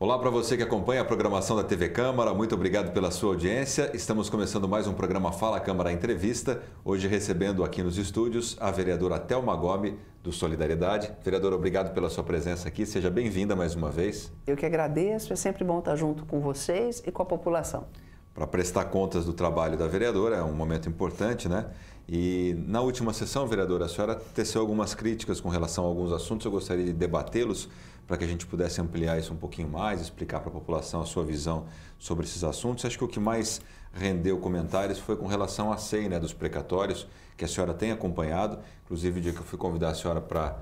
Olá para você que acompanha a programação da TV Câmara, muito obrigado pela sua audiência. Estamos começando mais um programa Fala Câmara Entrevista, hoje recebendo aqui nos estúdios a vereadora Thelma Gomes, do Solidariedade. Vereadora, obrigado pela sua presença aqui, seja bem-vinda mais uma vez. Eu que agradeço, é sempre bom estar junto com vocês e com a população. Para prestar contas do trabalho da vereadora, é um momento importante, né? E na última sessão, vereadora, a senhora teceu algumas críticas com relação a alguns assuntos, eu gostaria de debatê-los, para que a gente pudesse ampliar isso um pouquinho mais, explicar para a população a sua visão sobre esses assuntos. Acho que o que mais rendeu comentários foi com relação à CEI né, dos precatórios, que a senhora tem acompanhado. Inclusive, o dia que eu fui convidar a senhora para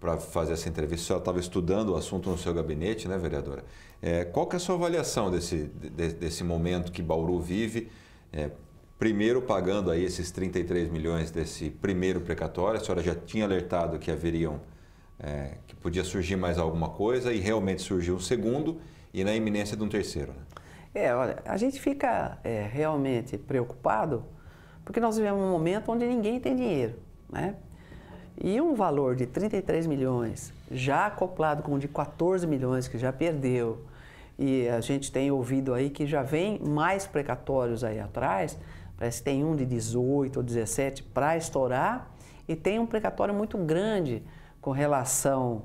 para fazer essa entrevista, a senhora estava estudando o assunto no seu gabinete, né, vereadora? É, qual que é a sua avaliação desse, de, desse momento que Bauru vive? É, primeiro pagando aí esses 33 milhões desse primeiro precatório, a senhora já tinha alertado que haveriam é, que podia surgir mais alguma coisa e realmente surgiu um segundo e na iminência de um terceiro. Né? É, olha, a gente fica é, realmente preocupado porque nós vivemos um momento onde ninguém tem dinheiro, né? E um valor de 33 milhões, já acoplado com o de 14 milhões que já perdeu, e a gente tem ouvido aí que já vem mais precatórios aí atrás, parece que tem um de 18 ou 17 para estourar, e tem um precatório muito grande com relação,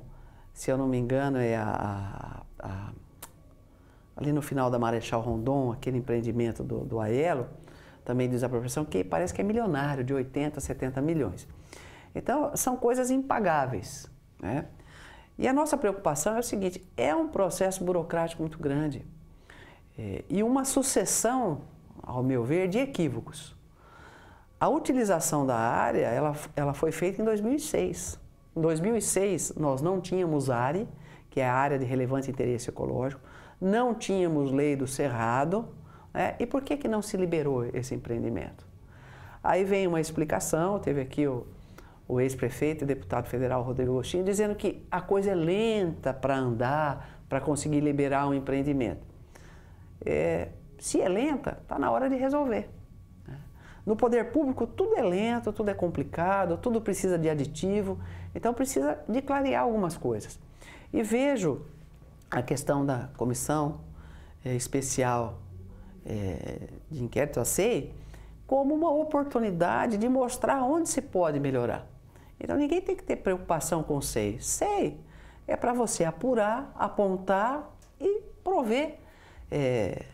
se eu não me engano, é a, a, a, ali no final da Marechal Rondon, aquele empreendimento do, do Aelo, também de desapropriação, que parece que é milionário, de 80, 70 milhões. Então, são coisas impagáveis. Né? E a nossa preocupação é o seguinte: é um processo burocrático muito grande é, e uma sucessão, ao meu ver, de equívocos. A utilização da área ela, ela foi feita em 2006. Em 2006, nós não tínhamos ARE, que é a Área de Relevante Interesse Ecológico, não tínhamos lei do Cerrado, né? e por que, que não se liberou esse empreendimento? Aí vem uma explicação, teve aqui o, o ex-prefeito e deputado federal Rodrigo Agostinho dizendo que a coisa é lenta para andar, para conseguir liberar um empreendimento. É, se é lenta, está na hora de resolver. No poder público, tudo é lento, tudo é complicado, tudo precisa de aditivo, então precisa de clarear algumas coisas. E vejo a questão da comissão é, especial é, de inquérito a SEI como uma oportunidade de mostrar onde se pode melhorar. Então ninguém tem que ter preocupação com SEI. SEI é para você apurar, apontar e prover é,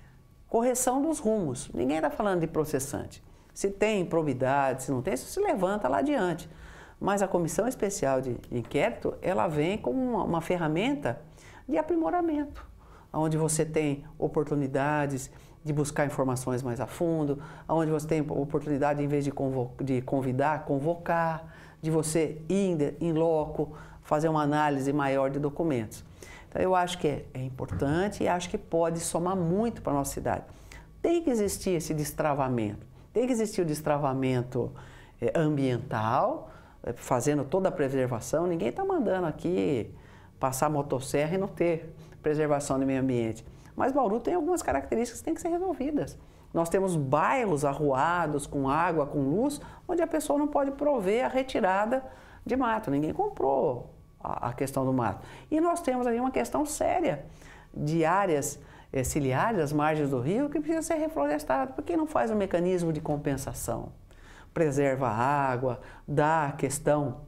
correção dos rumos. Ninguém está falando de processante. Se tem improbidade, se não tem, isso se levanta lá adiante. Mas a comissão especial de inquérito, ela vem como uma, uma ferramenta de aprimoramento, onde você tem oportunidades de buscar informações mais a fundo, onde você tem oportunidade, em vez de, de convidar, convocar, de você ir em loco, fazer uma análise maior de documentos. Então, eu acho que é, é importante e acho que pode somar muito para a nossa cidade. Tem que existir esse destravamento. Tem que existir o destravamento é, ambiental, é, fazendo toda a preservação. Ninguém está mandando aqui passar motosserra e não ter preservação do meio ambiente. Mas Bauru tem algumas características que têm que ser resolvidas. Nós temos bairros arruados, com água, com luz, onde a pessoa não pode prover a retirada de mato. Ninguém comprou a, questão do mato. E nós temos aí uma questão séria de áreas é, ciliares, as margens do rio, que precisa ser reflorestado. Por que não faz um mecanismo de compensação? Preserva a água, dá a questão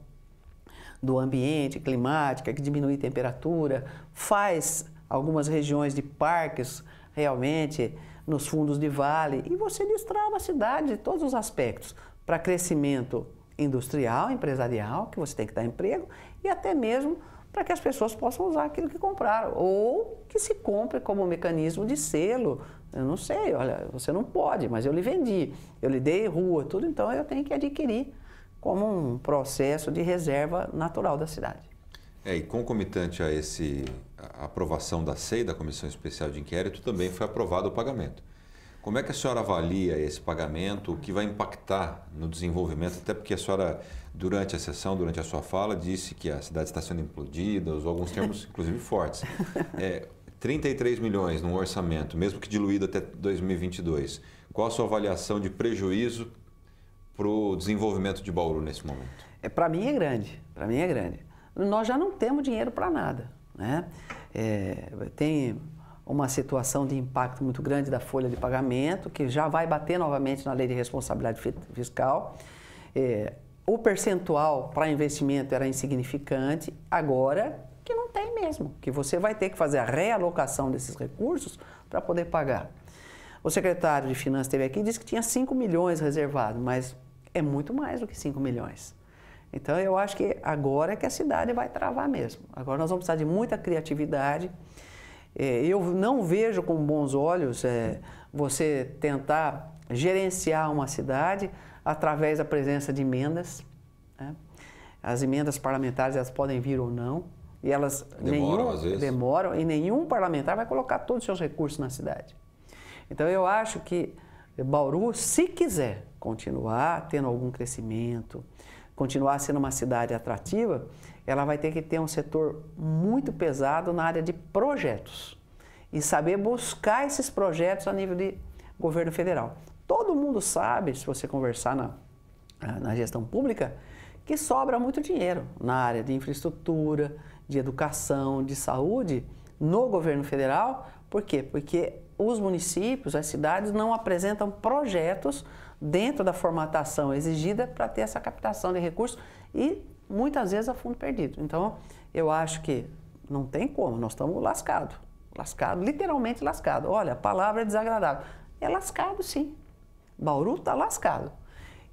do ambiente, climático é que diminui a temperatura, faz algumas regiões de parques realmente nos fundos de vale e você destrava a cidade de todos os aspectos para crescimento industrial, empresarial, que você tem que dar emprego e até mesmo para que as pessoas possam usar aquilo que compraram. Ou que se compre como mecanismo de selo. Eu não sei, olha, você não pode, mas eu lhe vendi, eu lhe dei rua, tudo, então eu tenho que adquirir como um processo de reserva natural da cidade. É, e concomitante a esse aprovação da SEI, da Comissão Especial de Inquérito, também foi aprovado o pagamento. Como é que a senhora avalia esse pagamento, o que vai impactar no desenvolvimento? Até porque a senhora, durante a sessão, durante a sua fala, disse que a cidade está sendo implodida, usou alguns termos, inclusive, fortes. É, 33 milhões no orçamento, mesmo que diluído até 2022. Qual a sua avaliação de prejuízo para o desenvolvimento de Bauru nesse momento? É, para mim é grande, para mim é grande. Nós já não temos dinheiro para nada. Né? É, tem uma situação de impacto muito grande da folha de pagamento, que já vai bater novamente na lei de responsabilidade fiscal. É, o percentual para investimento era insignificante, agora que não tem mesmo, que você vai ter que fazer a realocação desses recursos para poder pagar. O secretário de Finanças teve aqui e disse que tinha 5 milhões reservado, mas é muito mais do que 5 milhões. Então eu acho que agora é que a cidade vai travar mesmo. Agora nós vamos precisar de muita criatividade. É, eu não vejo com bons olhos é, você tentar gerenciar uma cidade através da presença de emendas. Né? As emendas parlamentares elas podem vir ou não. E elas demoram, nenhum, às vezes. demoram e nenhum parlamentar vai colocar todos os seus recursos na cidade. Então eu acho que Bauru, se quiser continuar tendo algum crescimento, continuar sendo uma cidade atrativa, ela vai ter que ter um setor muito pesado na área de projetos e saber buscar esses projetos a nível de governo federal. Todo mundo sabe, se você conversar na, ah, na gestão pública, que sobra muito dinheiro na área de infraestrutura, de educação, de saúde no governo federal. Por quê? Porque os municípios, as cidades não apresentam projetos dentro da formatação exigida para ter essa captação de recursos e muitas vezes a fundo perdido. Então, eu acho que não tem como, nós estamos lascados. Lascado, literalmente lascado. Olha, a palavra é desagradável. É lascado, sim. Bauru está lascado.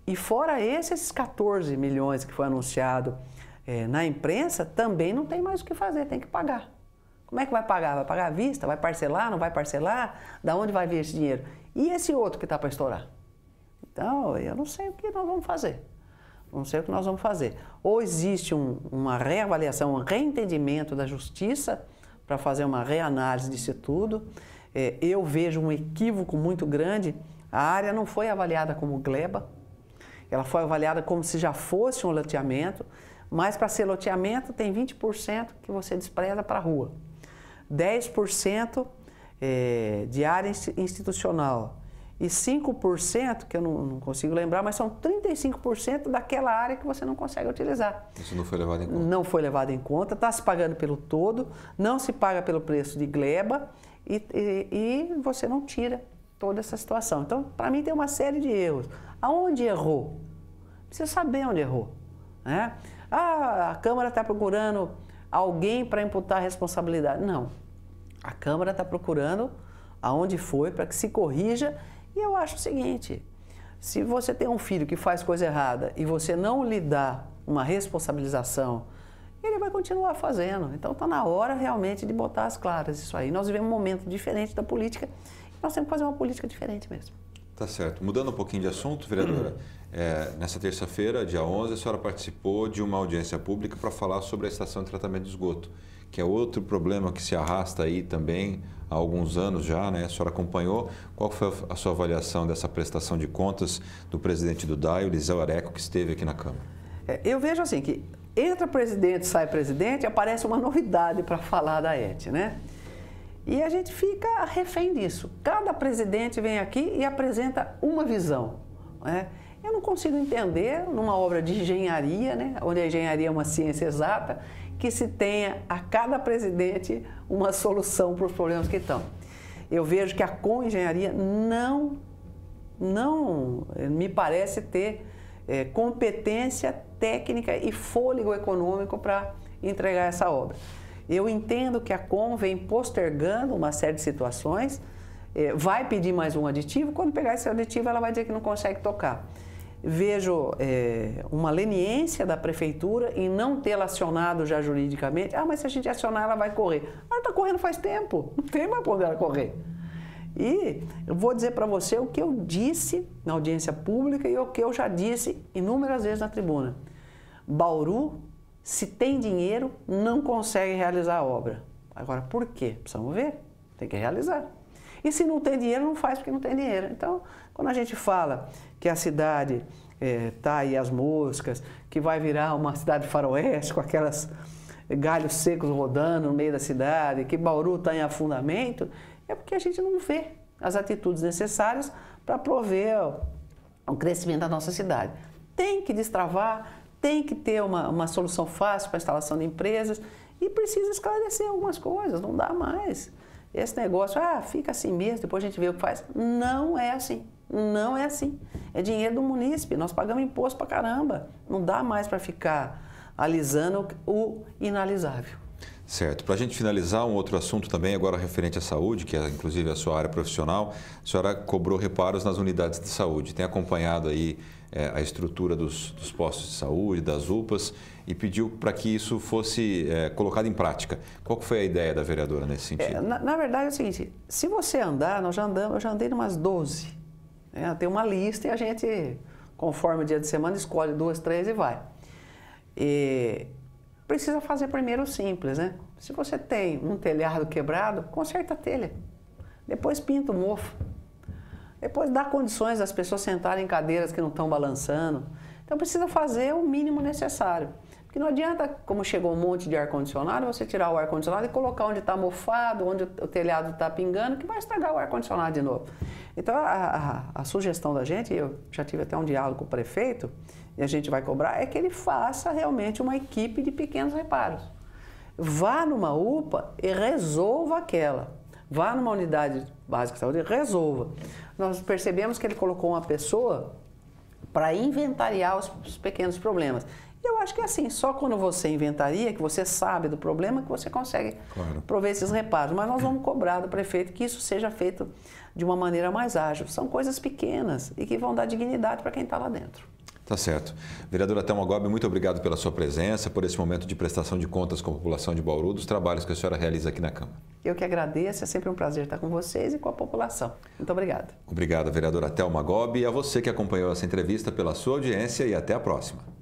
E fora esse, esses 14 milhões que foi anunciado é, na imprensa, também não tem mais o que fazer, tem que pagar. Como é que vai pagar? Vai pagar à vista? Vai parcelar? Não vai parcelar? Da onde vai vir esse dinheiro? E esse outro que está para estourar? Então, eu não sei o que nós vamos fazer. Não sei o que nós vamos fazer. Ou existe um, uma reavaliação, um reentendimento da justiça para fazer uma reanálise disso tudo. É, eu vejo um equívoco muito grande. A área não foi avaliada como gleba, ela foi avaliada como se já fosse um loteamento, mas para ser loteamento tem 20% que você despreza para a rua, 10% é, de área institucional e 5%, que eu não, não, consigo lembrar, mas são 35% daquela área que você não consegue utilizar. Isso não foi levado em conta? Não foi levado em conta, está se pagando pelo todo, não se paga pelo preço de gleba e, e, e você não tira toda essa situação. Então, para mim, tem uma série de erros. Aonde errou? Precisa saber onde errou. Né? Ah, a Câmara está procurando alguém para imputar a responsabilidade. Não. A Câmara está procurando aonde foi para que se corrija e eu acho o seguinte: se você tem um filho que faz coisa errada e você não lhe dá uma responsabilização, ele vai continuar fazendo. Então está na hora realmente de botar as claras isso aí. Nós vivemos um momento diferente da política e nós temos que fazer uma política diferente mesmo. Tá certo. Mudando um pouquinho de assunto, vereadora, é, nessa terça-feira, dia 11, a senhora participou de uma audiência pública para falar sobre a estação de tratamento de esgoto que é outro problema que se arrasta aí também há alguns anos já, né? A senhora acompanhou. Qual foi a sua avaliação dessa prestação de contas do presidente do DAI, o Liseu Areco, que esteve aqui na Câmara? É, eu vejo assim que entra presidente, sai presidente, aparece uma novidade para falar da ET, né? E a gente fica refém disso. Cada presidente vem aqui e apresenta uma visão, né? Eu não consigo entender numa obra de engenharia, né, onde a engenharia é uma ciência exata, que se tenha a cada presidente uma solução para os problemas que estão. Eu vejo que a co-engenharia não, não me parece ter é, competência técnica e fôlego econômico para entregar essa obra. Eu entendo que a Com vem postergando uma série de situações, é, vai pedir mais um aditivo, quando pegar esse aditivo ela vai dizer que não consegue tocar vejo é, uma leniência da prefeitura em não tê-la acionado já juridicamente. Ah, mas se a gente acionar, ela vai correr. Ela está correndo faz tempo, não tem mais por ela correr. E eu vou dizer para você o que eu disse na audiência pública e o que eu já disse inúmeras vezes na tribuna. Bauru, se tem dinheiro, não consegue realizar a obra. Agora, por quê? Precisamos ver. Tem que realizar. E se não tem dinheiro, não faz porque não tem dinheiro. Então, quando a gente fala que a cidade está eh, é, aí as moscas, que vai virar uma cidade faroeste com aquelas galhos secos rodando no meio da cidade, que Bauru está em afundamento, é porque a gente não vê as atitudes necessárias para prover o crescimento da nossa cidade. Tem que destravar, tem que ter uma, uma solução fácil para a instalação de empresas e precisa esclarecer algumas coisas, não dá mais. Esse negócio, ah, fica assim mesmo, depois a gente vê o que faz. Não é assim. Não é assim. É dinheiro do munícipe. Nós pagamos imposto pra caramba. Não dá mais para ficar alisando o inalisável. Certo. Para a gente finalizar, um outro assunto também, agora referente à saúde, que é inclusive a sua área profissional. A senhora cobrou reparos nas unidades de saúde, tem acompanhado aí é, a estrutura dos, dos, postos de saúde, das UPAs, e pediu para que isso fosse é, colocado em prática. Qual foi a ideia da vereadora nesse sentido? É, na, na, verdade é o seguinte: se você andar, nós já andamos, eu já andei em umas 12 né? tem uma lista e a gente, conforme o dia de semana, escolhe duas, três e vai. E precisa fazer primeiro o simples, né? Se você tem um telhado quebrado, conserta a telha. Depois pinta o mofo. Depois dá condições das pessoas sentarem em cadeiras que não estão balançando. Então precisa fazer o mínimo necessário. Porque não adianta, como chegou um monte de ar-condicionado, você tirar o ar-condicionado e colocar onde está mofado, onde o telhado está pingando, que vai estragar o ar-condicionado de novo. Então, a, a, a, sugestão da gente, eu já tive até um diálogo com o prefeito, e a gente vai cobrar, é que ele faça realmente uma equipe de pequenos reparos. Vá numa UPA e resolva aquela. Vá numa unidade básica de saúde e resolva. Nós percebemos que ele colocou uma pessoa para inventariar os, os pequenos problemas. Eu acho que é assim, só quando você inventaria, que você sabe do problema, que você consegue claro. prover esses reparos. Mas nós vamos cobrar do prefeito que isso seja feito de uma maneira mais ágil. São coisas pequenas e que vão dar dignidade para quem está lá dentro. Tá certo. Vereadora Thelma Gobi, muito obrigado pela sua presença, por esse momento de prestação de contas com a população de Bauru, dos trabalhos que a senhora realiza aqui na Câmara. Eu que agradeço, é sempre um prazer estar com vocês e com a população. Muito obrigado. Obrigado, vereadora Thelma Gobi, e a você que acompanhou essa entrevista pela sua audiência e até a próxima.